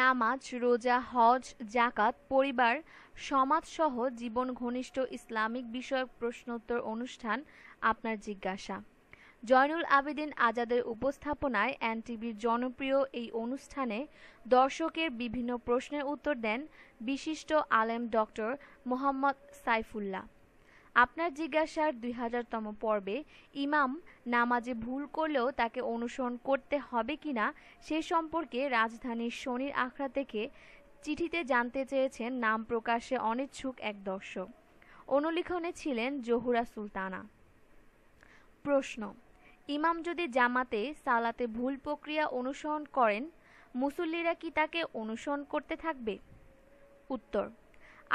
নামাজ রোজা হজ জাকাত পরিবার সমাজসহ জীবন ঘনিষ্ঠ ইসলামিক বিষয়ক প্রশ্নোত্তর অনুষ্ঠান আপনার জিজ্ঞাসা জয়নুল আবেদিন আজাদের উপস্থাপনায় এনটিভির জনপ্রিয় এই অনুষ্ঠানে দর্শকের বিভিন্ন প্রশ্নের উত্তর দেন বিশিষ্ট আলেম ডক্টর মোহাম্মদ সাইফুল্লাহ আপনার জিজ্ঞাসার দুই হাজারতম পর্বে ইমাম নামাজে ভুল করলেও তাকে অনুসরণ করতে হবে কি না সে সম্পর্কে রাজধানীর শনির আখড়া থেকে চিঠিতে জানতে চেয়েছেন নাম প্রকাশে অনিচ্ছুক এক দর্শক অনুলিখনে ছিলেন জহুরা সুলতানা প্রশ্ন ইমাম যদি জামাতে সালাতে ভুল প্রক্রিয়া অনুসরণ করেন মুসল্লিরা কি তাকে অনুসরণ করতে থাকবে উত্তর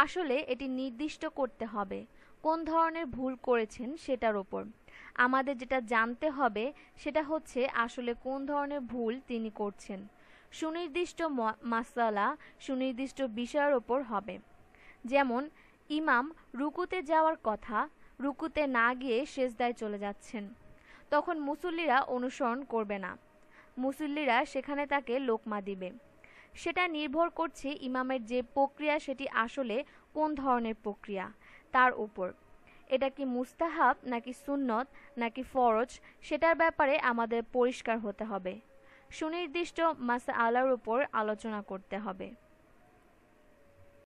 আসলে এটি নির্দিষ্ট করতে হবে কোন ধরনের ভুল করেছেন সেটার ওপর আমাদের যেটা জানতে হবে সেটা হচ্ছে আসলে কোন ধরনের ভুল তিনি করছেন সুনির্দিষ্ট মাসালা সুনির্দিষ্ট বিষয়ের ওপর হবে যেমন ইমাম রুকুতে যাওয়ার কথা রুকুতে না গিয়ে সেজদায় চলে যাচ্ছেন তখন মুসল্লিরা অনুসরণ করবে না মুসল্লিরা সেখানে তাকে লোকমা দিবে সেটা নির্ভর করছে ইমামের যে প্রক্রিয়া সেটি আসলে কোন ধরনের প্রক্রিয়া তার উপর এটা কি মুস্তাহাব নাকি সুন্নত নাকি ফরজ সেটার ব্যাপারে আমাদের পরিষ্কার হতে হবে সুনির্দিষ্ট মাসা আলার উপর আলোচনা করতে হবে